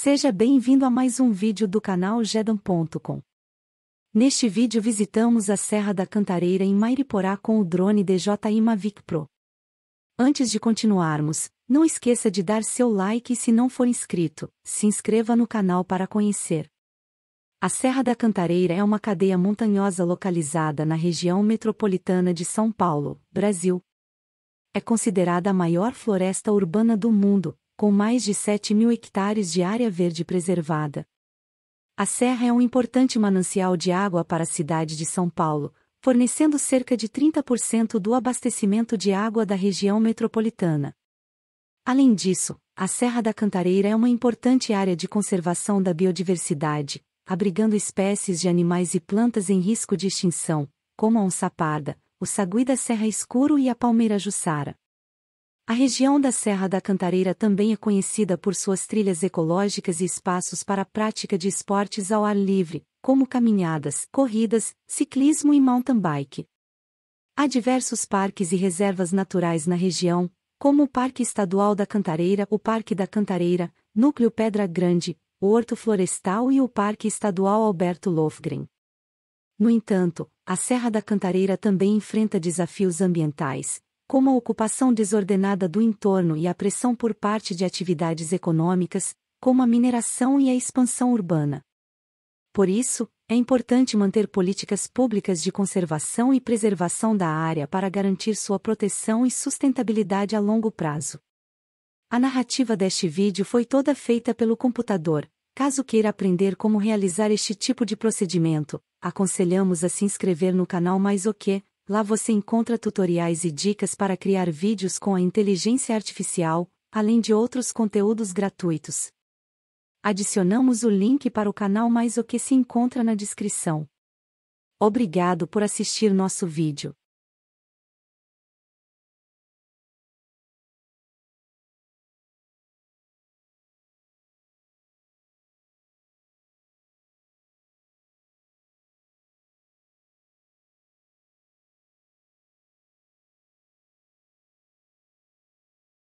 Seja bem-vindo a mais um vídeo do canal Gedam.com. Neste vídeo visitamos a Serra da Cantareira em Mairiporá com o drone DJI Mavic Pro. Antes de continuarmos, não esqueça de dar seu like e se não for inscrito, se inscreva no canal para conhecer. A Serra da Cantareira é uma cadeia montanhosa localizada na região metropolitana de São Paulo, Brasil. É considerada a maior floresta urbana do mundo, com mais de 7 mil hectares de área verde preservada. A serra é um importante manancial de água para a cidade de São Paulo, fornecendo cerca de 30% do abastecimento de água da região metropolitana. Além disso, a Serra da Cantareira é uma importante área de conservação da biodiversidade, abrigando espécies de animais e plantas em risco de extinção, como a onça parda, o sagui da serra escuro e a palmeira jussara. A região da Serra da Cantareira também é conhecida por suas trilhas ecológicas e espaços para a prática de esportes ao ar livre, como caminhadas, corridas, ciclismo e mountain bike. Há diversos parques e reservas naturais na região, como o Parque Estadual da Cantareira, o Parque da Cantareira, Núcleo Pedra Grande, o Horto Florestal e o Parque Estadual Alberto Lofgren. No entanto, a Serra da Cantareira também enfrenta desafios ambientais, como a ocupação desordenada do entorno e a pressão por parte de atividades econômicas, como a mineração e a expansão urbana. Por isso, é importante manter políticas públicas de conservação e preservação da área para garantir sua proteção e sustentabilidade a longo prazo. A narrativa deste vídeo foi toda feita pelo computador. Caso queira aprender como realizar este tipo de procedimento, aconselhamos a se inscrever no canal Mais O Que, Lá você encontra tutoriais e dicas para criar vídeos com a inteligência artificial, além de outros conteúdos gratuitos. Adicionamos o link para o canal mais o que se encontra na descrição. Obrigado por assistir nosso vídeo.